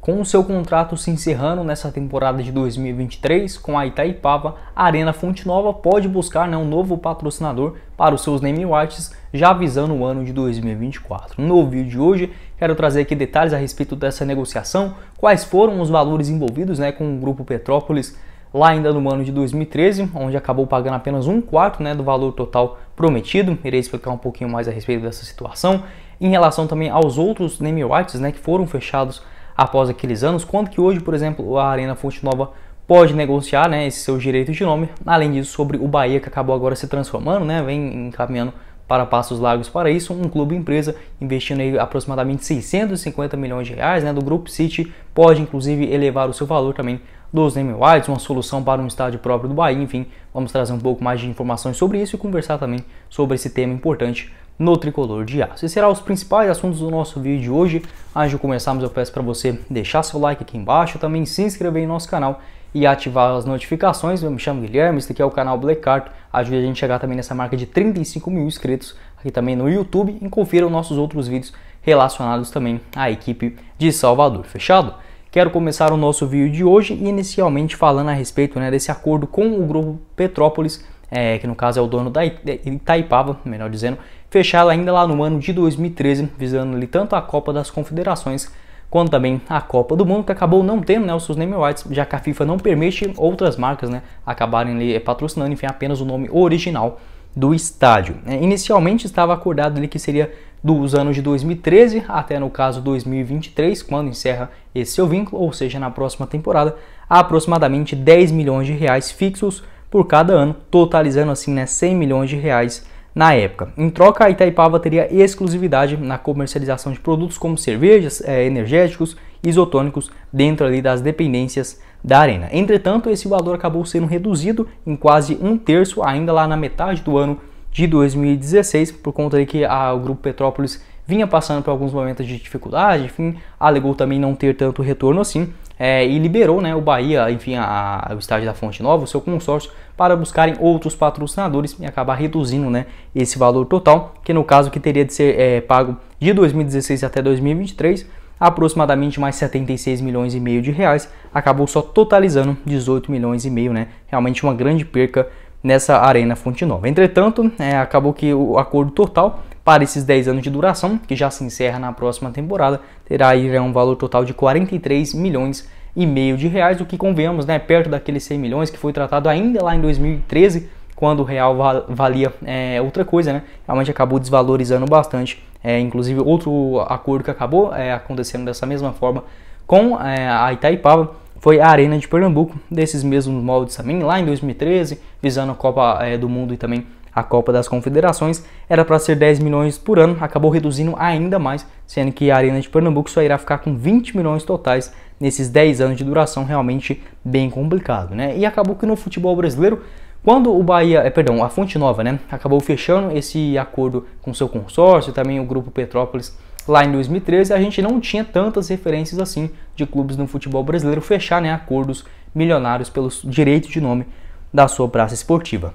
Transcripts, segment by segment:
Com o seu contrato se encerrando nessa temporada de 2023 com a Itaipava, a Arena Fonte Nova pode buscar né, um novo patrocinador para os seus name rights, já visando o ano de 2024. No vídeo de hoje, quero trazer aqui detalhes a respeito dessa negociação, quais foram os valores envolvidos né, com o Grupo Petrópolis lá ainda no ano de 2013, onde acabou pagando apenas um quarto né, do valor total prometido. Irei explicar um pouquinho mais a respeito dessa situação. Em relação também aos outros name rights né, que foram fechados após aqueles anos, quanto que hoje, por exemplo, a Arena Fonte Nova pode negociar né, esses seus direitos de nome, além disso sobre o Bahia que acabou agora se transformando, né, vem encaminhando para Passos Largos para isso, um clube empresa investindo aí aproximadamente 650 milhões de reais né, do Grupo City, pode inclusive elevar o seu valor também dos name uma solução para um estádio próprio do Bahia, enfim, vamos trazer um pouco mais de informações sobre isso e conversar também sobre esse tema importante no tricolor de aço. Esses serão os principais assuntos do nosso vídeo de hoje. Antes de começarmos, eu peço para você deixar seu like aqui embaixo, também se inscrever em nosso canal e ativar as notificações. Eu me chamo Guilherme, este aqui é o canal Black Card. Ajude a gente a chegar também nessa marca de 35 mil inscritos aqui também no YouTube e confira os nossos outros vídeos relacionados também à equipe de Salvador. Fechado? Quero começar o nosso vídeo de hoje inicialmente falando a respeito né, desse acordo com o grupo Petrópolis, é, que no caso é o dono da Itaipava, melhor dizendo, fechá fechá-la ainda lá no ano de 2013, visando ali tanto a Copa das Confederações quanto também a Copa do Mundo, que acabou não tendo né, os seus name rights, já que a FIFA não permite outras marcas né, acabarem ali eh, patrocinando, enfim, apenas o nome original do estádio. É, inicialmente estava acordado ali que seria dos anos de 2013 até no caso 2023, quando encerra esse seu vínculo, ou seja, na próxima temporada, aproximadamente 10 milhões de reais fixos por cada ano, totalizando assim né, 100 milhões de reais na época. Em troca, a Itaipava teria exclusividade na comercialização de produtos como cervejas, é, energéticos, isotônicos dentro ali das dependências da arena. Entretanto, esse valor acabou sendo reduzido em quase um terço ainda lá na metade do ano de 2016 por conta de que a, o grupo Petrópolis vinha passando por alguns momentos de dificuldade, enfim, alegou também não ter tanto retorno assim, é, e liberou né, o Bahia, enfim, a, a, o estádio da Fonte Nova, o seu consórcio, para buscarem outros patrocinadores e acabar reduzindo né, esse valor total, que no caso que teria de ser é, pago de 2016 até 2023, aproximadamente mais 76 milhões e meio de reais, acabou só totalizando 18 milhões e meio, né? Realmente uma grande perca nessa Arena Fonte Nova. Entretanto, é, acabou que o acordo total para esses 10 anos de duração, que já se encerra na próxima temporada, terá aí né, um valor total de 43 milhões e meio de reais, o que convenhamos, né, perto daqueles 100 milhões que foi tratado ainda lá em 2013, quando o real valia é, outra coisa, né? Realmente acabou desvalorizando bastante. É, inclusive, outro acordo que acabou é, acontecendo dessa mesma forma com é, a Itaipava foi a Arena de Pernambuco, desses mesmos moldes também, lá em 2013, visando a Copa é, do Mundo e também a Copa das Confederações, era para ser 10 milhões por ano, acabou reduzindo ainda mais, sendo que a Arena de Pernambuco só irá ficar com 20 milhões totais nesses 10 anos de duração, realmente bem complicado, né? E acabou que no futebol brasileiro, quando o Bahia, é, perdão, a Fonte Nova, né, acabou fechando esse acordo com seu consórcio, também o grupo Petrópolis lá em 2013 a gente não tinha tantas referências assim de clubes no futebol brasileiro fechar né, acordos milionários pelos direitos de nome da sua praça esportiva.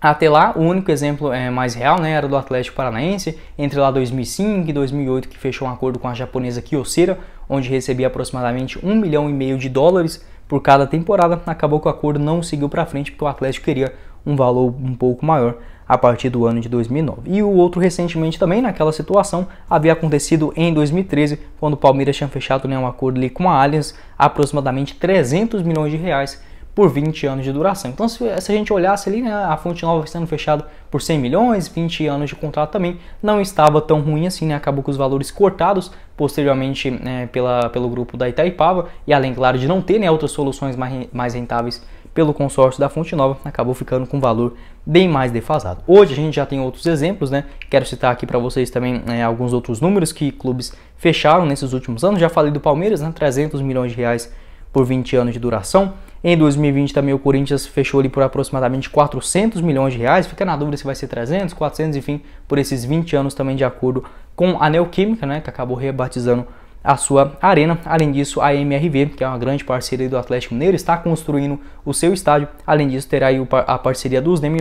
Até lá, o único exemplo é, mais real né, era do Atlético Paranaense, entre lá 2005 e 2008, que fechou um acordo com a japonesa Kyocera, onde recebia aproximadamente um milhão e meio de dólares por cada temporada. Acabou que o acordo não seguiu para frente porque o Atlético queria um valor um pouco maior a partir do ano de 2009. E o outro recentemente também naquela situação havia acontecido em 2013, quando o Palmeiras tinha fechado né, um acordo ali com a Allianz, aproximadamente 300 milhões de reais por 20 anos de duração. Então, se, se a gente olhasse ali, né, a fonte nova sendo fechada por 100 milhões, 20 anos de contrato também, não estava tão ruim assim, né? acabou com os valores cortados posteriormente né, pela, pelo grupo da Itaipava, e além, claro, de não ter né, outras soluções mais rentáveis pelo consórcio da Fonte Nova, acabou ficando com um valor bem mais defasado. Hoje a gente já tem outros exemplos, né? Quero citar aqui para vocês também né, alguns outros números que clubes fecharam nesses últimos anos. Já falei do Palmeiras, né? 300 milhões de reais por 20 anos de duração. Em 2020 também o Corinthians fechou ali por aproximadamente 400 milhões de reais. Fica na dúvida se vai ser 300, 400, enfim, por esses 20 anos também de acordo com a Neoquímica, né, que acabou rebatizando a sua arena. Além disso, a MRV, que é uma grande parceria do Atlético Mineiro, está construindo o seu estádio. Além disso, terá a parceria dos Demi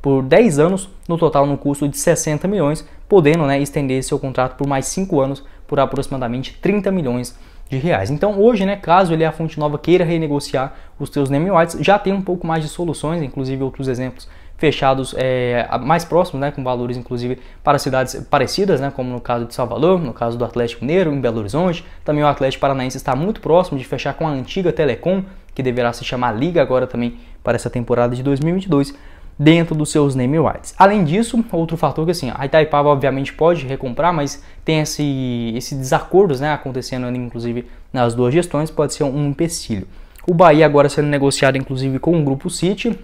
por 10 anos, no total no custo de 60 milhões, podendo né, estender seu contrato por mais 5 anos por aproximadamente 30 milhões de reais. Então hoje, né, caso ele a Fonte Nova queira renegociar os seus name já tem um pouco mais de soluções, inclusive outros exemplos fechados é, mais próximos, né, com valores inclusive para cidades parecidas, né, como no caso de Salvador, no caso do Atlético Mineiro, em Belo Horizonte. Também o Atlético Paranaense está muito próximo de fechar com a antiga Telecom, que deverá se chamar Liga agora também para essa temporada de 2022 dentro dos seus name rights. Além disso, outro fator que assim, a Itaipava obviamente pode recomprar, mas tem esse, esse desacordos né, acontecendo inclusive nas duas gestões, pode ser um empecilho. O Bahia agora sendo negociado inclusive com o Grupo City,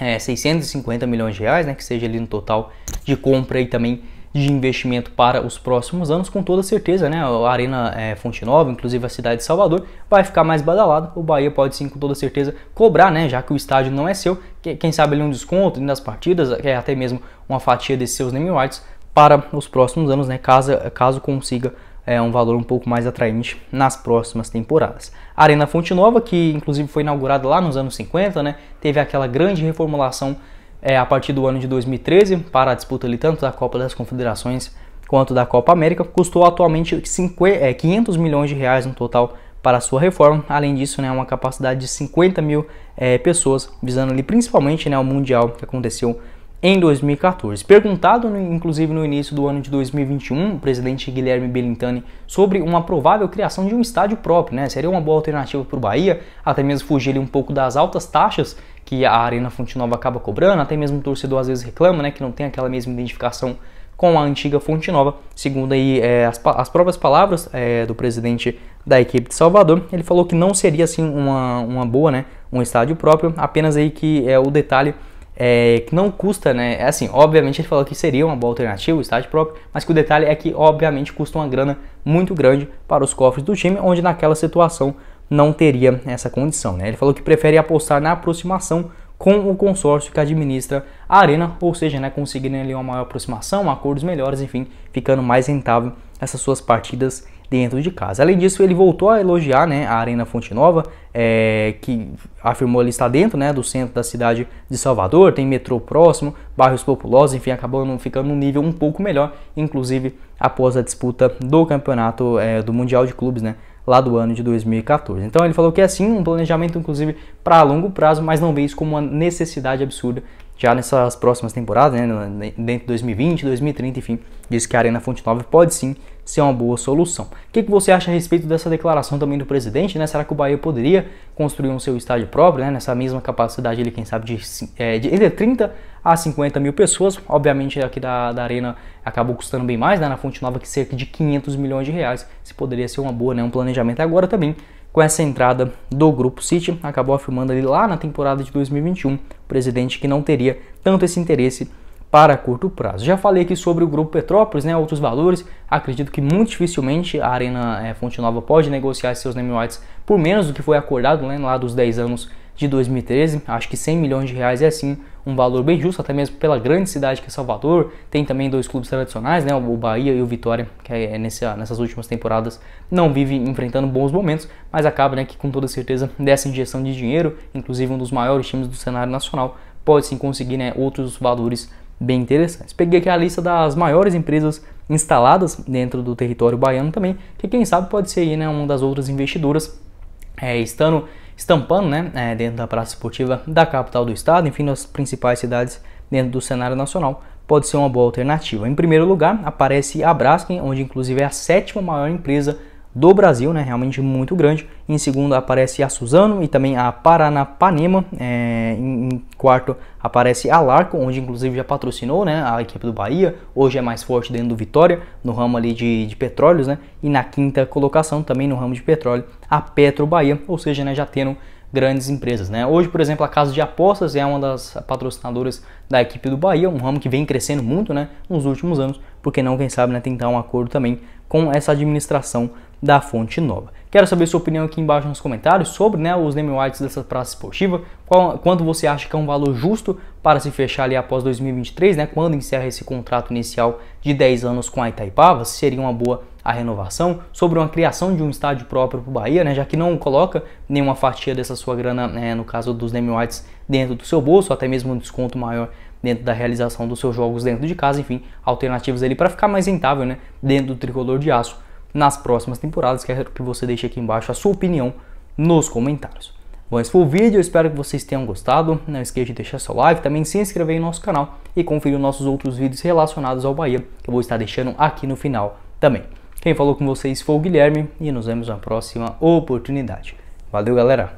é, 650 milhões de reais, né, que seja ali no total de compra e também de investimento para os próximos anos, com toda certeza, né? A Arena é, Fonte Nova, inclusive a cidade de Salvador, vai ficar mais badalada. O Bahia pode sim, com toda certeza, cobrar, né? Já que o estádio não é seu, que, quem sabe ali um desconto nas partidas, é, até mesmo uma fatia desses seus name para os próximos anos, né? Caso, caso consiga é, um valor um pouco mais atraente nas próximas temporadas. A Arena Fonte Nova, que inclusive foi inaugurada lá nos anos 50, né, teve aquela grande reformulação é, a partir do ano de 2013 para a disputa ali tanto da Copa das Confederações quanto da Copa América, custou atualmente 50, é, 500 milhões de reais no total para sua reforma. Além disso, né, uma capacidade de 50 mil é, pessoas, visando ali principalmente né, o Mundial que aconteceu em 2014. Perguntado, inclusive, no início do ano de 2021, o presidente Guilherme Belintani sobre uma provável criação de um estádio próprio, né? Seria uma boa alternativa para o Bahia, até mesmo fugir ali, um pouco das altas taxas que a Arena Fonte Nova acaba cobrando, até mesmo o torcedor às vezes reclama, né, que não tem aquela mesma identificação com a antiga Fonte Nova. Segundo aí é, as, as, próprias palavras é, do presidente da equipe de Salvador, ele falou que não seria assim uma, uma boa, né, um estádio próprio, apenas aí que é o detalhe é, que não custa, né? É assim, obviamente ele falou que seria uma boa alternativa, o estádio próprio, mas que o detalhe é que, obviamente, custa uma grana muito grande para os cofres do time, onde naquela situação não teria essa condição, né? Ele falou que prefere apostar na aproximação com o consórcio que administra a arena, ou seja, né, conseguindo ali uma maior aproximação, acordos melhores, enfim, ficando mais rentável essas suas partidas dentro de casa. Além disso, ele voltou a elogiar né, a Arena Fonte Nova, é, que afirmou ali estar dentro né, do centro da cidade de Salvador, tem metrô próximo, bairros populosos, enfim, acabando ficando num nível um pouco melhor, inclusive após a disputa do campeonato é, do Mundial de Clubes, né? lá do ano de 2014. Então ele falou que é sim um planejamento, inclusive, para longo prazo, mas não vê isso como uma necessidade absurda já nessas próximas temporadas, né, dentro de 2020, 2030, enfim, diz que a Arena Fonte Nova pode sim ser uma boa solução. O que, que você acha a respeito dessa declaração também do presidente? Né? Será que o Bahia poderia construir um seu estádio próprio, né? nessa mesma capacidade, ele, quem sabe, de, é, de entre 30 a 50 mil pessoas? Obviamente, aqui da, da Arena acabou custando bem mais, né? na Fonte Nova, que cerca de 500 milhões de reais. Se poderia ser uma boa, né? um planejamento agora também com essa entrada do grupo City, acabou afirmando ali lá na temporada de 2021, o presidente que não teria tanto esse interesse para curto prazo. Já falei aqui sobre o grupo Petrópolis, né, outros valores. Acredito que muito dificilmente a Arena é, Fonte Nova pode negociar seus name rights por menos do que foi acordado né, lá dos 10 anos de 2013. Acho que 100 milhões de reais é sim um valor bem justo, até mesmo pela grande cidade que é Salvador. Tem também dois clubes tradicionais, né, o Bahia e o Vitória, que é nessa, nessas últimas temporadas não vive enfrentando bons momentos, mas acaba né, que com toda certeza dessa injeção de dinheiro, inclusive um dos maiores times do cenário nacional, pode sim conseguir né, outros valores bem interessantes. Peguei aqui a lista das maiores empresas instaladas dentro do território baiano também, que quem sabe pode ser aí, né, uma das outras investidoras, é, estando estampando né, é, dentro da praça esportiva da capital do estado, enfim, nas principais cidades dentro do cenário nacional, pode ser uma boa alternativa. Em primeiro lugar, aparece a Braskem, onde inclusive é a sétima maior empresa do Brasil, né? Realmente muito grande. Em segundo aparece a Suzano e também a Paranapanema. É, em quarto aparece a Larco, onde inclusive já patrocinou, né? A equipe do Bahia. Hoje é mais forte dentro do Vitória, no ramo ali de, de petróleos, né? E na quinta colocação também no ramo de petróleo a Petro Bahia, ou seja, né? Já tendo grandes empresas. Né? Hoje, por exemplo, a Casa de Apostas é uma das patrocinadoras da equipe do Bahia, um ramo que vem crescendo muito né, nos últimos anos, porque não, quem sabe, né, tentar um acordo também com essa administração da Fonte Nova. Quero saber sua opinião aqui embaixo nos comentários sobre né, os name rights dessa praça esportiva, qual, quanto você acha que é um valor justo para se fechar ali após 2023, né, quando encerra esse contrato inicial de 10 anos com a Itaipava, se seria uma boa a renovação, sobre uma criação de um estádio próprio para o Bahia, né, já que não coloca nenhuma fatia dessa sua grana, né, no caso dos name rights, dentro do seu bolso, até mesmo um desconto maior dentro da realização dos seus jogos dentro de casa, enfim, alternativas ali para ficar mais rentável né, dentro do tricolor de aço nas próximas temporadas. Quero que você deixe aqui embaixo a sua opinião nos comentários. Bom, esse foi o vídeo, eu espero que vocês tenham gostado. Não esqueça de deixar seu like, também se inscrever em nosso canal e conferir nossos outros vídeos relacionados ao Bahia, que eu vou estar deixando aqui no final também. Quem falou com vocês foi o Guilherme e nos vemos na próxima oportunidade. Valeu, galera!